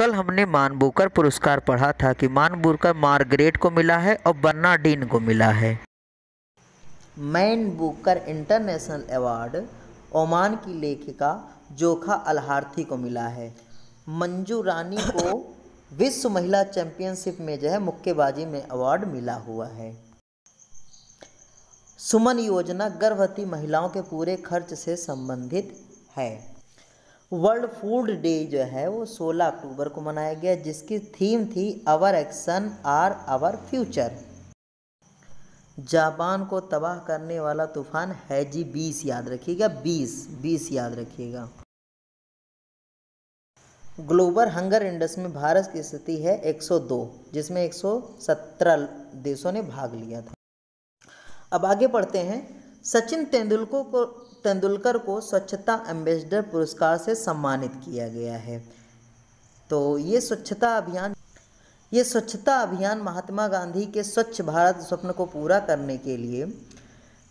कल हमने मानबूकर पुरस्कार पढ़ा था कि मानबूकर मार्गरेट को मिला है और बर्नाडीन को मिला है Man Booker International award Oman की लेखिका जोखा अलहार्थी को मिला है मंजू रानी को विश्व महिला चैंपियनशिप में जो है मुक्केबाजी में अवार्ड मिला हुआ है सुमन योजना गर्भवती महिलाओं के पूरे खर्च से संबंधित है वर्ल्ड फूड डे जो है वो 16 अक्टूबर को मनाया गया जिसकी थीम थी our action are our future Japan को तबाह करने वाला तूफान है जी बीस याद रखिएगा बीस बीस याद रखिएगा ग्लोबल हंगर इंडेक्स में भारत की स्थिति है 102 जिसमें 117 देशों ने भाग लिया था अब आगे पढ़ते हैं सचिन तेंदुलकर को तेंदुलकर को स्वच्छता एम्बेसडर पुरस्कार से सम्मानित किया गया है तो ये स्वच्छता अभियान ये स्वच्छता अभियान महात्मा गांधी के स्वच्छ भारत स्वप्न को पूरा करने के लिए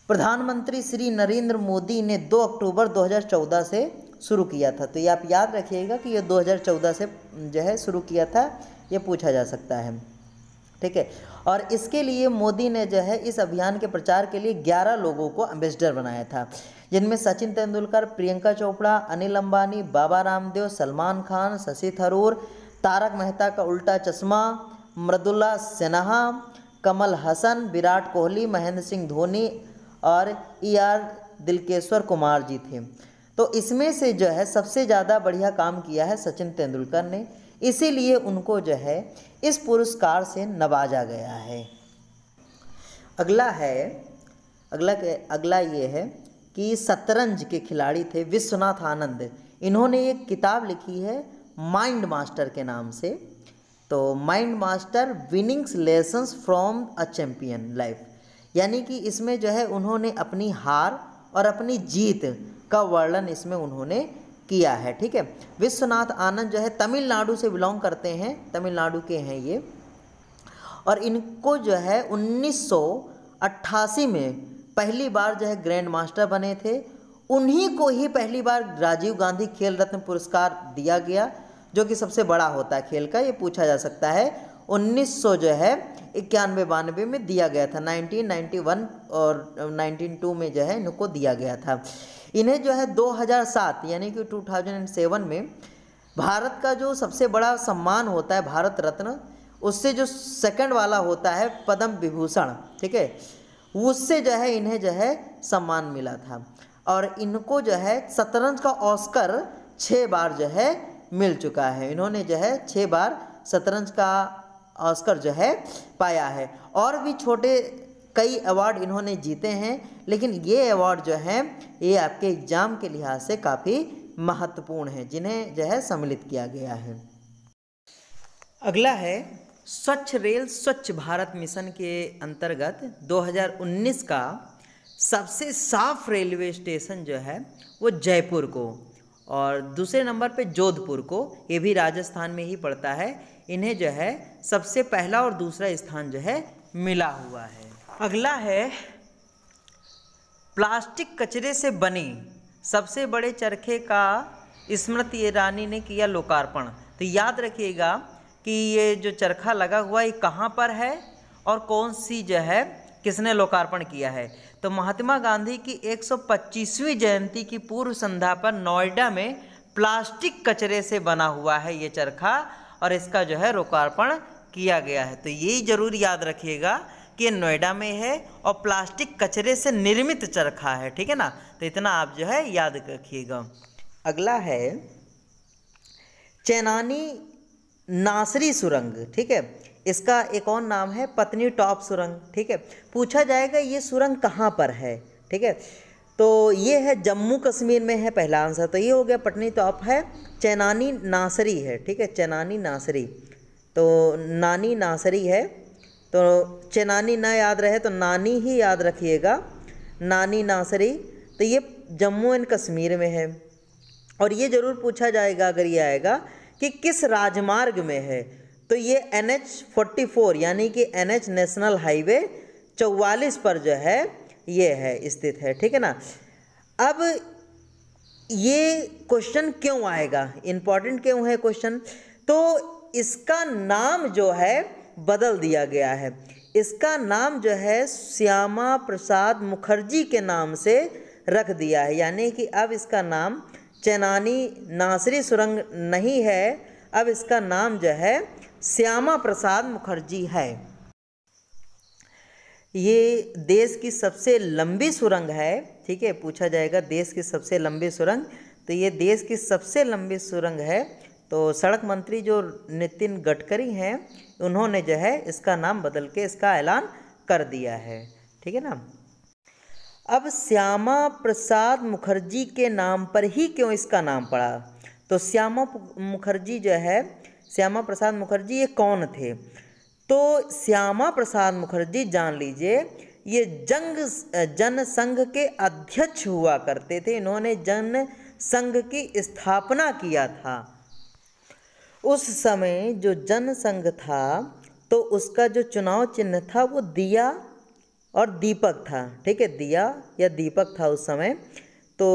प्रधानमंत्री श्री नरेंद्र मोदी ने 2 अक्टूबर 2014 से शुरू किया था तो ये आप याद रखिएगा कि ये 2014 से जो है शुरू किया था ये पूछा जा सकता है ठीक है और इसके लिए मोदी ने जो है इस अभियान के प्रचार के लिए 11 लोगों को एम्बेसडर बनाया था जिनमें सचिन तेंदुलकर प्रियंका चोपड़ा अनिल अंबानी बाबा रामदेव सलमान खान शशि थरूर तारक मेहता का उल्टा चश्मा मृदुल्ला सिन्हा कमल हसन विराट कोहली महेंद्र सिंह धोनी और E e R Dilkeshwar Kumar ji थे तो इसमें से जो है सबसे ज़्यादा बढ़िया काम किया है सचिन तेंदुलकर ने इसीलिए उनको जो है इस पुरस्कार से नवाजा गया है अगला है अगला अगला ये है कि शतरंज के खिलाड़ी थे विश्वनाथ आनंद इन्होंने एक किताब लिखी है माइंड मास्टर के नाम से तो mind master winnings lessons from a champion life यानी कि इसमें जो है उन्होंने अपनी हार और अपनी जीत का वर्णन इसमें उन्होंने किया है ठीक है विश्वनाथ आनंद जो है तमिलनाडु से बिलोंग करते हैं तमिलनाडु के हैं ये और इनको जो है 1988 में पहली बार जो है ग्रैंड मास्टर बने थे उन्हीं को ही पहली बार राजीव गांधी खेल रत्न पुरस्कार दिया गया जो कि सबसे बड़ा होता है खेल का ये पूछा जा सकता है 1900 जो है इक्यानवे बानवे में दिया गया था 1991 और 192 में जो है इनको दिया गया था इन्हें जो है 2007 यानी कि 2007 में भारत का जो सबसे बड़ा सम्मान होता है भारत रत्न उससे जो सेकंड वाला होता है पद्म विभूषण ठीक है उससे जो है इन्हें जो है सम्मान मिला था और इनको जो है शतरंज का ऑस्कर छः बार जो है मिल चुका है इन्होंने जो है छः बार शतरंज का ऑस्कर जो है पाया है और भी छोटे कई अवार्ड इन्होंने जीते हैं लेकिन ये अवार्ड जो हैं ये आपके एग्ज़ाम के लिहाज से काफ़ी महत्वपूर्ण है जिन्हें जो है सम्मिलित किया गया है अगला है स्वच्छ रेल स्वच्छ भारत मिशन के अंतर्गत 2019 का सबसे साफ रेलवे स्टेशन जो है वो जयपुर को और दूसरे नंबर पे जोधपुर को ये भी राजस्थान में ही पड़ता है इन्हें जो है सबसे पहला और दूसरा स्थान जो है मिला हुआ है अगला है प्लास्टिक कचरे से बने सबसे बड़े चरखे का स्मृति ईरानी ने किया लोकार्पण तो याद रखिएगा कि ये जो चरखा लगा हुआ ये कहाँ पर है और कौन सी जो है किसने लोकार्पण किया है तो महात्मा गांधी की 125वीं जयंती की पूर्व संध्या पर नोएडा में प्लास्टिक कचरे से बना हुआ है ये चरखा और इसका जो है लोकार्पण किया गया है तो यही जरूर याद रखिएगा कि नोएडा में है और प्लास्टिक कचरे से निर्मित चरखा है ठीक है ना तो इतना आप जो है याद रखिएगा अगला है चैनानी नासरी सुरंग ठीक है इसका एक और नाम है पत्नी टॉप सुरंग ठीक है पूछा जाएगा ये सुरंग कहाँ पर है ठीक है तो ये है जम्मू कश्मीर में है पहला आंसर तो ये हो गया पटनी टॉप है चैनानी नासरी है ठीक है चैनानी नासरी तो नानी नासरी है तो चैनानी ना याद रहे तो नानी ही याद रखिएगा नानी नासरी तो ये जम्मू एंड कश्मीर में है और ये ज़रूर पूछा जाएगा अगर ये आएगा कि किस राजमार्ग में है तो ये एन एच फोर्टी फोर यानी कि एन एच नेशनल हाईवे चौवालीस पर जो है ये है स्थित है ठीक है ना अब ये क्वेश्चन क्यों आएगा इम्पॉर्टेंट क्यों है क्वेश्चन तो इसका नाम जो है बदल दिया गया है इसका नाम जो है श्यामा प्रसाद मुखर्जी के नाम से रख दिया है यानी कि अब इसका नाम चैनानी नासरी सुरंग नहीं है अब इसका नाम जो है श्यामा प्रसाद मुखर्जी है ये देश की सबसे लंबी सुरंग है ठीक है पूछा जाएगा देश की सबसे लंबी सुरंग तो ये देश की सबसे लंबी सुरंग है तो सड़क मंत्री जो नितिन गडकरी हैं उन्होंने जो है इसका नाम बदल के इसका ऐलान कर दिया है ठीक है ना अब श्यामा प्रसाद मुखर्जी के नाम पर ही क्यों इसका नाम पड़ा तो श्यामा मुखर्जी जो है श्यामा प्रसाद मुखर्जी ये कौन थे तो श्यामा प्रसाद मुखर्जी जान लीजिए ये जंग जन संघ के अध्यक्ष हुआ करते थे इन्होंने जन संघ की स्थापना किया था उस समय जो जन संघ था तो उसका जो चुनाव चिन्ह था वो दिया और दीपक था ठीक है दिया या दीपक था उस समय तो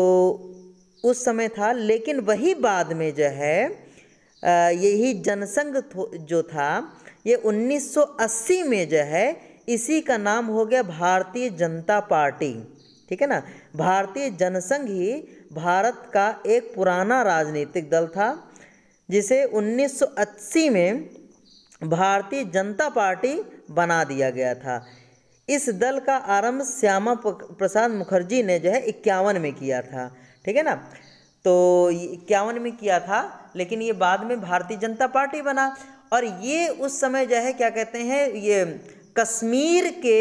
उस समय था लेकिन वही बाद में जो है यही जनसंघ जो था ये 1980 में जो है इसी का नाम हो गया भारतीय जनता पार्टी ठीक है ना भारतीय जनसंघ ही भारत का एक पुराना राजनीतिक दल था जिसे 1980 में भारतीय जनता पार्टी बना दिया गया था इस दल का आरंभ श्यामा प्रसाद मुखर्जी ने जो है इक्यावन में किया था ठीक है ना तो इक्यावन में किया था लेकिन ये बाद में भारतीय जनता पार्टी बना और ये उस समय जो है क्या कहते हैं ये कश्मीर के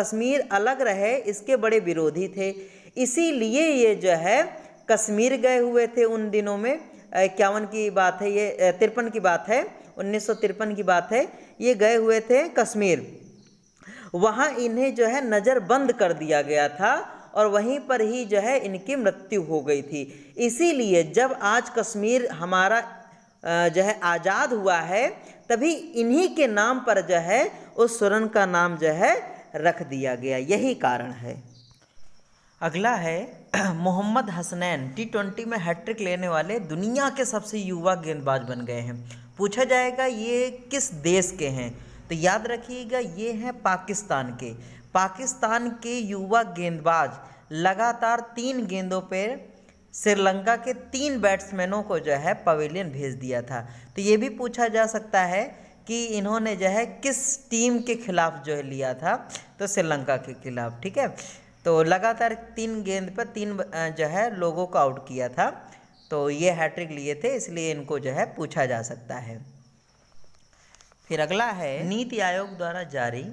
कश्मीर अलग रहे इसके बड़े विरोधी थे इसीलिए ये जो है कश्मीर गए हुए थे उन दिनों में इक्यावन की बात है ये तिरपन की बात है उन्नीस की बात है ये गए हुए थे कश्मीर वहाँ इन्हें जो है नज़र बंद कर दिया गया था और वहीं पर ही जो है इनकी मृत्यु हो गई थी इसीलिए जब आज कश्मीर हमारा जो है आज़ाद हुआ है तभी इन्हीं के नाम पर जो है उस सुरन का नाम जो है रख दिया गया यही कारण है अगला है मोहम्मद हसनैन टी ट्वेंटी में हैट्रिक लेने वाले दुनिया के सबसे युवा गेंदबाज बन गए हैं पूछा जाएगा ये किस देश के हैं तो याद रखिएगा ये हैं पाकिस्तान के पाकिस्तान के युवा गेंदबाज लगातार तीन गेंदों पर श्रीलंका के तीन बैट्समैनों को जो है पवेलियन भेज दिया था तो ये भी पूछा जा सकता है कि इन्होंने जो है किस टीम के खिलाफ जो है लिया था तो श्रीलंका के खिलाफ ठीक है तो लगातार तीन गेंद पर तीन जो है लोगों को आउट किया था तो ये हैट्रिक लिए थे इसलिए इनको जो है पूछा जा सकता है फिर अगला है नीति आयोग द्वारा जारी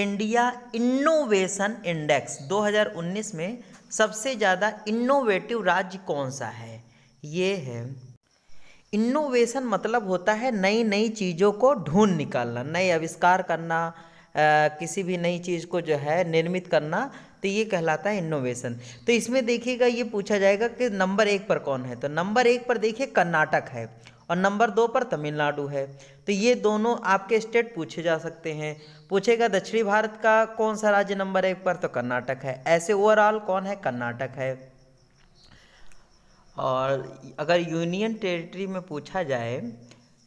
इंडिया इनोवेशन इंडेक्स 2019 में सबसे ज़्यादा इनोवेटिव राज्य कौन सा है ये है इनोवेशन मतलब होता है नई नई चीज़ों को ढूंढ निकालना नए आविष्कार करना आ, किसी भी नई चीज़ को जो है निर्मित करना तो ये कहलाता है इनोवेशन तो इसमें देखिएगा ये पूछा जाएगा कि नंबर एक पर कौन है तो नंबर एक पर देखिए कर्नाटक है और नंबर दो पर तमिलनाडु है तो ये दोनों आपके स्टेट पूछे जा सकते हैं पूछेगा दक्षिणी भारत का कौन सा राज्य नंबर एक पर तो कर्नाटक है ऐसे ओवरऑल कौन है कर्नाटक है और अगर यूनियन टेरिटरी में पूछा जाए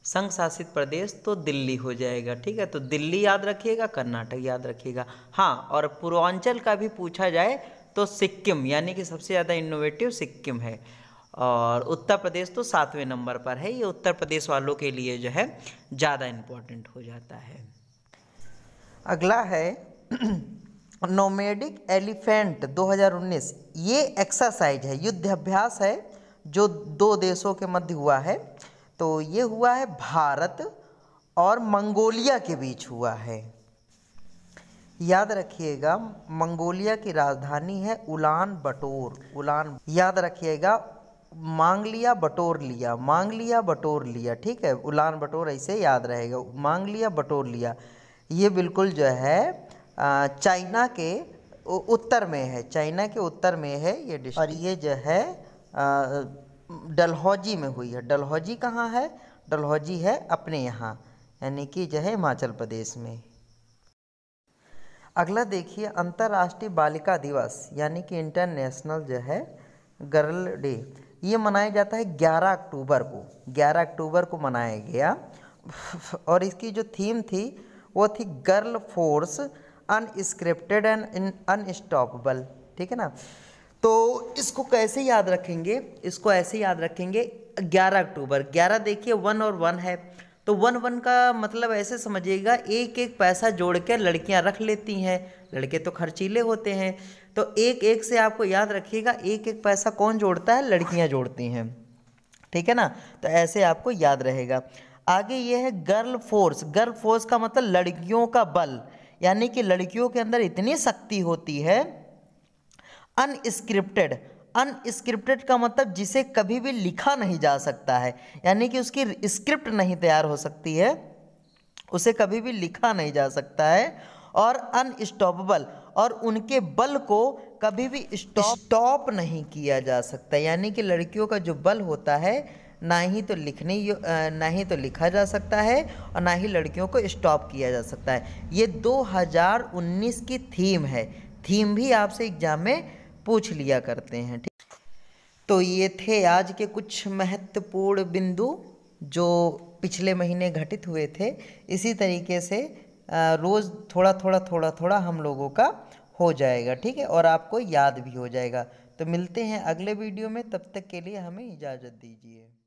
संघ शासित प्रदेश तो दिल्ली हो जाएगा ठीक है तो दिल्ली याद रखिएगा कर्नाटक याद रखिएगा हाँ और पूर्वांचल का भी पूछा जाए तो सिक्किम यानी कि सबसे ज़्यादा इनोवेटिव सिक्किम है और उत्तर प्रदेश तो सातवें नंबर पर है ये उत्तर प्रदेश वालों के लिए जो है ज़्यादा इम्पोर्टेंट हो जाता है अगला है नोमेडिक एलिफेंट 2019 ये एक्सरसाइज है युद्ध अभ्यास है जो दो देशों के मध्य हुआ है तो ये हुआ है भारत और मंगोलिया के बीच हुआ है याद रखिएगा मंगोलिया की राजधानी है उलान बटोर उलान याद रखिएगा मांग लिया बटोर लिया मांग लिया बटोर लिया ठीक है उलान बटोर ऐसे याद रहेगा मांग लिया बटोर लिया ये बिल्कुल जो है चाइना के उत्तर में है चाइना के उत्तर में है ये डिस्ट्रिक्ट और ये जो है डलहौजी में हुई है डलहौजी कहाँ है डलहौजी है अपने यहाँ यानी कि जो है हिमाचल प्रदेश में अगला देखिए अंतर्राष्ट्रीय बालिका दिवस यानी कि इंटरनेशनल जो है गर्ल डे ये मनाया जाता है 11 अक्टूबर को 11 अक्टूबर को मनाया गया और इसकी जो थीम थी वो थी girl force unscripted and unstoppable ठीक है ना तो इसको कैसे याद रखेंगे इसको ऐसे याद रखेंगे 11 अक्टूबर 11 देखिए वन और वन है तो वन वन का मतलब ऐसे समझिएगा एक एक पैसा जोड़ के लड़कियां रख लेती हैं लड़के तो खर्चीले होते हैं तो एक एक से आपको याद रखिएगा एक एक पैसा कौन जोड़ता है लड़कियां जोड़ती हैं ठीक है ना तो ऐसे आपको याद रहेगा आगे ये है गर्ल फोर्स गर्ल फोर्स का मतलब लड़कियों का बल यानी कि लड़कियों के अंदर इतनी शक्ति होती है अनस्क्रिप्टेड अनस्क्रिप्टेड का मतलब जिसे कभी भी लिखा नहीं जा सकता है यानी कि उसकी स्क्रिप्ट नहीं तैयार हो सकती है उसे कभी भी लिखा नहीं जा सकता है और अनस्टॉपेबल और उनके बल को कभी भी स्टॉप नहीं किया जा सकता यानी कि लड़कियों का जो बल होता है ना ही तो लिखने ना ही तो लिखा जा सकता है और ना ही लड़कियों को स्टॉप किया जा सकता है ये 2019 की थीम है थीम भी आपसे एग्ज़ाम में पूछ लिया करते हैं ठीक तो ये थे आज के कुछ महत्वपूर्ण बिंदु जो पिछले महीने घटित हुए थे इसी तरीके से रोज़ थोड़ा थोड़ा थोड़ा थोड़ा हम लोगों का हो जाएगा ठीक है और आपको याद भी हो जाएगा तो मिलते हैं अगले वीडियो में तब तक के लिए हमें इजाज़त दीजिए